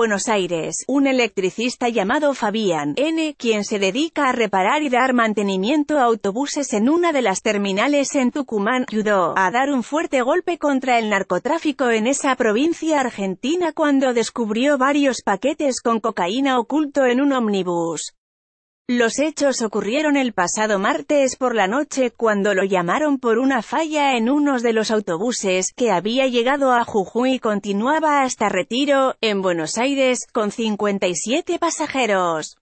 Buenos Aires, un electricista llamado Fabián N., quien se dedica a reparar y dar mantenimiento a autobuses en una de las terminales en Tucumán, ayudó a dar un fuerte golpe contra el narcotráfico en esa provincia argentina cuando descubrió varios paquetes con cocaína oculto en un ómnibus. Los hechos ocurrieron el pasado martes por la noche cuando lo llamaron por una falla en uno de los autobuses que había llegado a Jujuy y continuaba hasta Retiro, en Buenos Aires, con 57 pasajeros.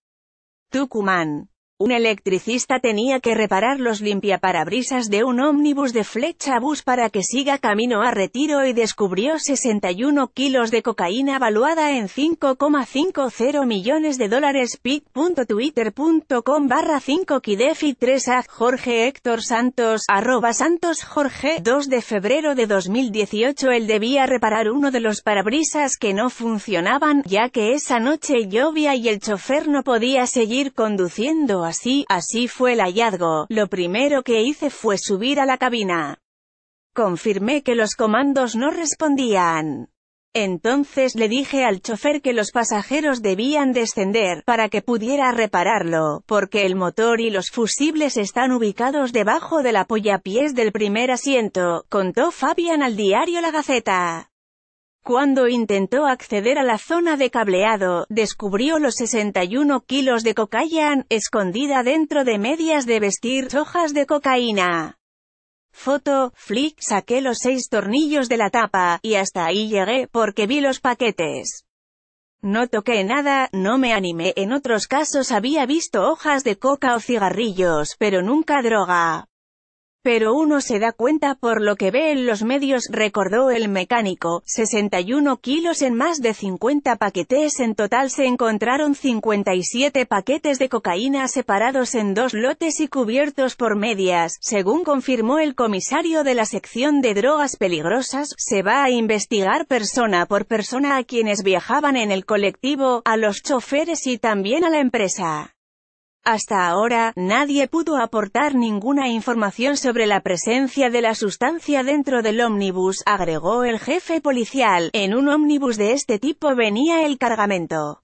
Tucumán. Un electricista tenía que reparar los limpiaparabrisas de un ómnibus de flecha bus para que siga camino a retiro y descubrió 61 kilos de cocaína valuada en 5,50 millones de dólares pic.twitter.com barra 5 kidefi 3 a Jorge Héctor Santos arroba Santos Jorge 2 de febrero de 2018 él debía reparar uno de los parabrisas que no funcionaban ya que esa noche llovía y el chofer no podía seguir conduciendo así, así fue el hallazgo, lo primero que hice fue subir a la cabina. Confirmé que los comandos no respondían. Entonces le dije al chofer que los pasajeros debían descender, para que pudiera repararlo, porque el motor y los fusibles están ubicados debajo del apoyapiés del primer asiento, contó Fabian al diario La Gaceta. Cuando intentó acceder a la zona de cableado, descubrió los 61 kilos de cocaína escondida dentro de medias de vestir hojas de cocaína. Foto, flick, saqué los seis tornillos de la tapa, y hasta ahí llegué, porque vi los paquetes. No toqué nada, no me animé, en otros casos había visto hojas de coca o cigarrillos, pero nunca droga pero uno se da cuenta por lo que ve en los medios, recordó el mecánico, 61 kilos en más de 50 paquetes en total se encontraron 57 paquetes de cocaína separados en dos lotes y cubiertos por medias, según confirmó el comisario de la sección de drogas peligrosas, se va a investigar persona por persona a quienes viajaban en el colectivo, a los choferes y también a la empresa. Hasta ahora, nadie pudo aportar ninguna información sobre la presencia de la sustancia dentro del ómnibus, agregó el jefe policial. En un ómnibus de este tipo venía el cargamento.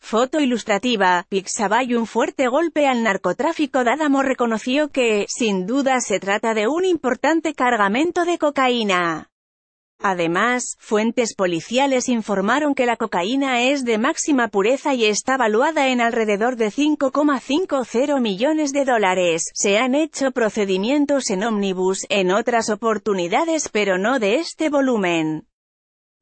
Foto ilustrativa, Pixabay un fuerte golpe al narcotráfico Dádamo reconoció que, sin duda se trata de un importante cargamento de cocaína. Además, fuentes policiales informaron que la cocaína es de máxima pureza y está valuada en alrededor de 5,50 millones de dólares. Se han hecho procedimientos en ómnibus en otras oportunidades pero no de este volumen.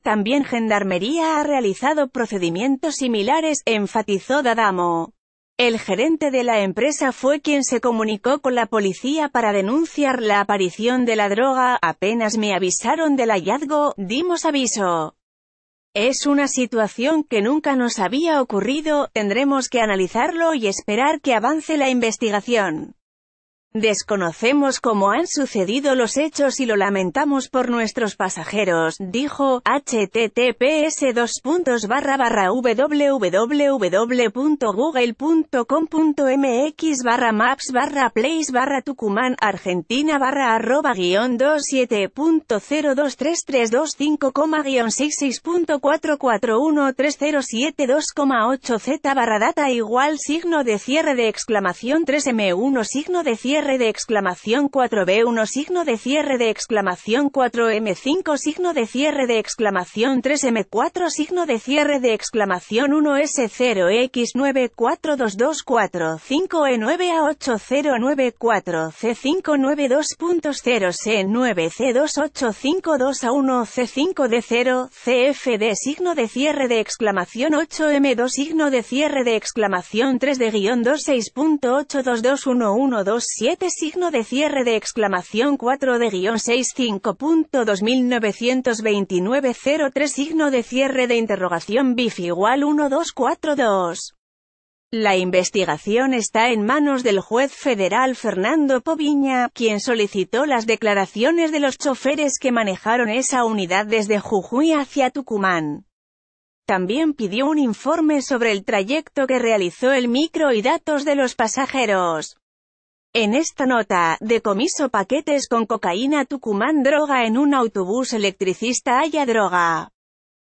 También Gendarmería ha realizado procedimientos similares, enfatizó Dadamo. El gerente de la empresa fue quien se comunicó con la policía para denunciar la aparición de la droga, apenas me avisaron del hallazgo, dimos aviso. Es una situación que nunca nos había ocurrido, tendremos que analizarlo y esperar que avance la investigación. Desconocemos cómo han sucedido los hechos y lo lamentamos por nuestros pasajeros, dijo, https www.google.com.mx barra maps barra place barra tucumán argentina barra arroba guión 6644130728 z barra data igual signo de cierre de exclamación 3m1 signo de cierre de exclamación 4B1 signo de cierre de exclamación 4M5 signo de cierre de exclamación 3M4 signo de cierre de exclamación 1 s 0 x 942245 e 9 a 8094 c 5920 c 9 c 2852 a 1 c 5 d 0 CFD signo de cierre de exclamación 8M2 signo de cierre de exclamación 3D-268221127 este signo de cierre de exclamación 4 de guión 65.292903 signo de cierre de interrogación bif igual 1242. La investigación está en manos del juez federal Fernando Poviña, quien solicitó las declaraciones de los choferes que manejaron esa unidad desde Jujuy hacia Tucumán. También pidió un informe sobre el trayecto que realizó el micro y datos de los pasajeros. En esta nota, decomiso paquetes con cocaína Tucumán droga en un autobús electricista haya droga.